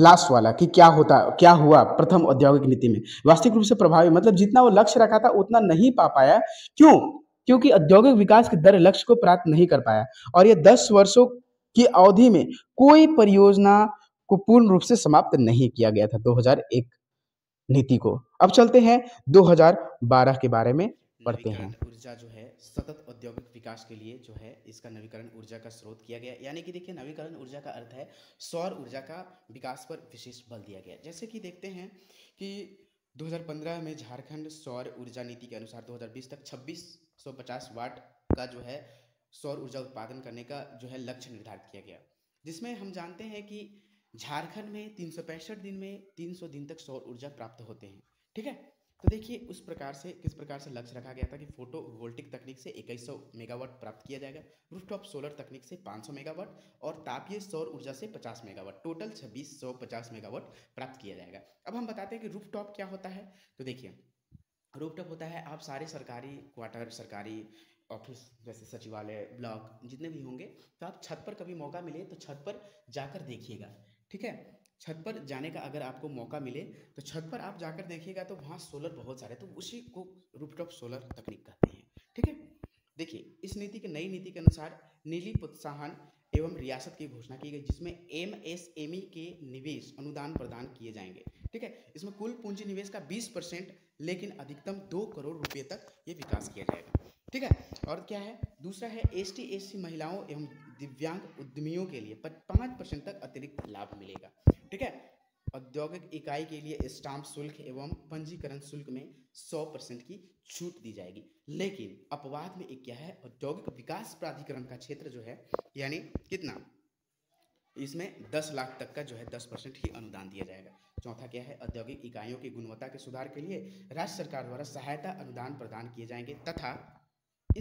लास्ट वाला कि क्या होता क्या हुआ प्रथम औद्योगिक नीति में वास्तविक रूप से प्रभावी मतलब जितना वो लक्ष्य रखा था उतना नहीं पा पाया क्यों क्योंकि औद्योगिक विकास के दर लक्ष्य को प्राप्त नहीं कर पाया और ये दस वर्षों की अवधि में कोई परियोजना को पूर्ण रूप से समाप्त नहीं किया गया था 2001 नीति को अब चलते हैं 2012 के बारे में पढ़ते हैं ऊर्जा जो है सतत औद्योगिक विकास के लिए जो है इसका नवीकरण ऊर्जा का स्रोत किया गया यानी कि देखिए नवीकरण ऊर्जा का अर्थ है सौर ऊर्जा का विकास पर विशेष बल दिया गया जैसे कि देखते हैं कि 2015 में झारखंड सौर ऊर्जा नीति के अनुसार 2020 तक 2650 वाट का जो है सौर ऊर्जा उत्पादन करने का जो है लक्ष्य निर्धारित किया गया जिसमें हम जानते हैं कि झारखंड में तीन दिन में 300 दिन तक सौर ऊर्जा प्राप्त होते हैं ठीक है तो देखिए उस प्रकार से किस प्रकार से लक्ष्य रखा गया था कि फोटो वोल्टिक तकनीक से 2100 मेगावाट प्राप्त किया जाएगा रूफटॉप सोलर तकनीक से 500 मेगावाट और तापीय सौर ऊर्जा से 50 मेगावाट टोटल 2650 मेगावाट प्राप्त किया जाएगा अब हम बताते हैं कि रूफटॉप क्या होता है तो देखिए रूफटॉप होता है आप सारे सरकारी क्वार्टर सरकारी ऑफिस जैसे सचिवालय ब्लॉक जितने भी होंगे तो आप छत पर कभी मौका मिले तो छत पर जाकर देखिएगा ठीक है छत पर जाने का अगर आपको मौका मिले तो छत पर आप जाकर देखिएगा तो वहाँ सोलर बहुत सारे तो उसी को रूपटॉप सोलर तकनीक कहते हैं ठीक है देखिए इस नीति के नई नीति के अनुसार नीली प्रोत्साहन एवं रियासत की घोषणा की गई जिसमें एम एस एम ई के निवेश अनुदान प्रदान किए जाएंगे ठीक है इसमें कुल पूंजी निवेश का 20 परसेंट लेकिन अधिकतम दो करोड़ रुपए तक ये विकास किया जाएगा ठीक है और क्या है दूसरा है एस टी एस सी महिलाओं एवं दिव्यांग उद्यमियों के लिए पाँच परसेंट तक अतिरिक्त लाभ मिलेगा ठीक है औद्योगिक इकाई के लिए स्टाम्प शुल्क एवं पंजीकरण शुल्क में 100 परसेंट की छूट दी जाएगी लेकिन अपवाद में एक क्या है औद्योगिक विकास प्राधिकरण का क्षेत्र जो है यानी कितना इसमें 10 लाख तक का जो है 10 परसेंट ही अनुदान दिया जाएगा चौथा क्या है औद्योगिक इकाइयों की गुणवत्ता के सुधार के लिए राज्य सरकार द्वारा सहायता अनुदान प्रदान किए जाएंगे तथा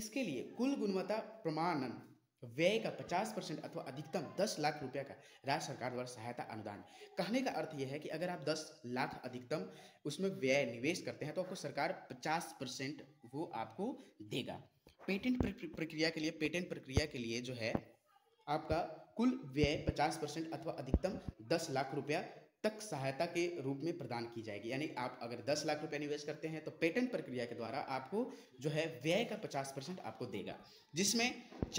इसके लिए कुल गुणवत्ता प्रमाणन तो व्यय का 50 परसेंट अथवा अधिकतम 10 लाख रुपये का राज्य सरकार द्वारा सहायता अनुदान कहने का अर्थ यह है कि अगर आप 10 लाख अधिकतम उसमें व्यय निवेश करते हैं तो आपको सरकार 50 परसेंट वो आपको देगा पेटेंट प्रक्रिया के लिए पेटेंट प्रक्रिया के लिए जो है आपका कुल व्यय 50 परसेंट अथवा अधिकतम 10 लाख रुपया तक सहायता के रूप में प्रदान की जाएगी यानी आप अगर 10 लाख रुपए निवेश करते हैं तो पेटेंट प्रक्रिया के द्वारा आपको जो है व्यय का 50 परसेंट आपको देगा जिसमें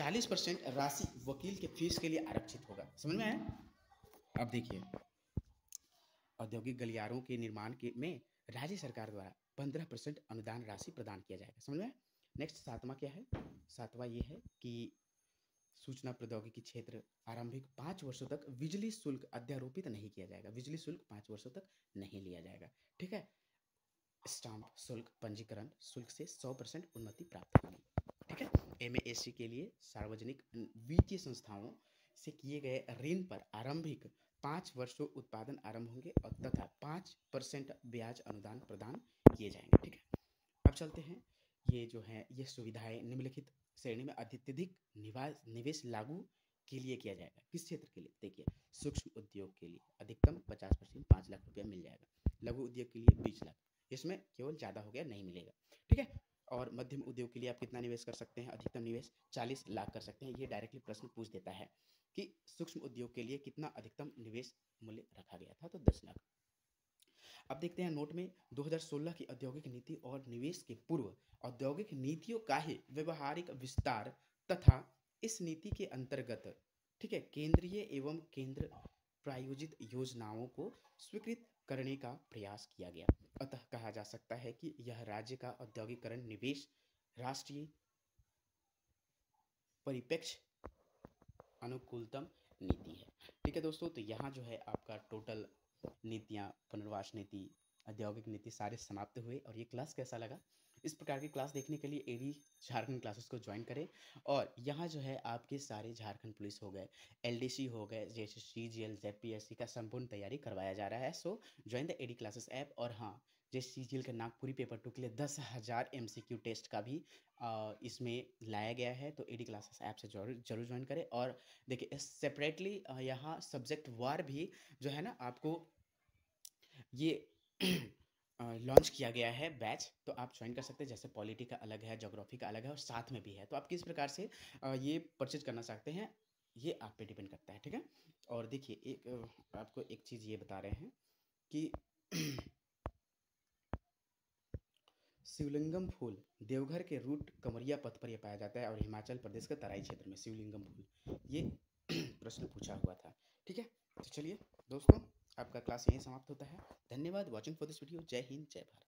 40 परसेंट राशि वकील के फीस के लिए आरक्षित होगा समझ में आया अब देखिए औद्योगिक गलियारों के निर्माण के में राज्य सरकार द्वारा पंद्रह अनुदान राशि प्रदान किया जाएगा समझ में नेक्स्ट सातवां क्या है सातवां यह है कि सूचना प्रौद्योगिकी क्षेत्र आरंभिक पाँच वर्षों तक बिजली शुल्क अध्यारोपित नहीं किया जाएगा बिजली शुल्क पाँच वर्षों तक नहीं लिया जाएगा ठीक है स्टाम्प शुल्क पंजीकरण शुल्क से 100 परसेंट उन्नति प्राप्त होगी ठीक है एम के लिए सार्वजनिक वित्तीय संस्थाओं से किए गए ऋण पर आरंभिक पाँच वर्षों उत्पादन आरंभ होंगे और तथा पाँच परसेंट ब्याज अनुदान प्रदान किए जाएंगे ठीक है अब चलते हैं ये जो है ये सुविधाएं निम्नलिखित श्रेणी में अत्यधिक निवास निवेश लागू के लिए किया जाएगा किस क्षेत्र के लिए देखिए सूक्ष्म उद्योग के लिए अधिकतम पचास परसेंट पाँच लाख रुपया मिल जाएगा लघु उद्योग के लिए बीस लाख इसमें केवल ज़्यादा हो गया नहीं मिलेगा ठीक है और मध्यम उद्योग के लिए आप कितना निवेश कर सकते हैं अधिकतम निवेश चालीस लाख कर सकते हैं ये डायरेक्टली प्रश्न पूछ देता है कि सूक्ष्म उद्योग के लिए कितना अधिकतम निवेश मूल्य रखा गया था तो दस लाख अब देखते हैं नोट में 2016 की औद्योगिक नीति और निवेश के पूर्व औद्योगिक नीतियों का ही व्यवहारिक विस्तार तथा इस नीति के अंतर्गत ठीक है केंद्रीय एवं केंद्र प्रायोजित योजनाओं को स्वीकृत करने का प्रयास किया गया अतः कहा जा सकता है कि यह राज्य का औद्योगिकरण निवेश राष्ट्रीय परिपेक्ष अनुकूलतम नीति है ठीक है दोस्तों तो यहाँ जो है आपका टोटल नीतियाँ पुनर्वास नीति औद्योगिक नीति सारे समाप्त हुए और ये क्लास कैसा लगा इस प्रकार की क्लास देखने के लिए एडी झारखंड क्लासेस को ज्वाइन करें और यहाँ जो है आपके सारे झारखंड पुलिस हो गए एलडीसी हो गए जैसे C G L Z P S C का संपूर्ण तैयारी करवाया जा रहा है so join the AD classes app और हाँ टेस्ट सीजीएल का नागपुरी पेपर टू के लिए दस हज़ार एम टेस्ट का भी इसमें लाया गया है तो एडी क्लासेस ऐप से जरूर जरूर ज्वाइन करें और देखिए सेपरेटली यहाँ सब्जेक्ट वार भी जो है ना आपको ये लॉन्च (clears throat) किया गया है बैच तो आप ज्वाइन कर सकते हैं जैसे पॉलिटी का अलग है जोग्राफी का अलग है और साथ में भी है तो आप किस प्रकार से ये परचेज करना चाहते हैं ये आप पे डिपेंड करता है ठीक है और देखिए एक आपको एक चीज़ ये बता रहे हैं कि (clears throat) शिवलिंगम फूल देवघर के रूट कमरिया पथ पर यह पाया जाता है और हिमाचल प्रदेश के तराई क्षेत्र में शिवलिंगम फूल ये (clears throat) प्रश्न पूछा हुआ था ठीक है तो चलिए दोस्तों आपका क्लास यहीं समाप्त होता है धन्यवाद वॉचिंग फॉर दिस वीडियो जय हिंद जय भारत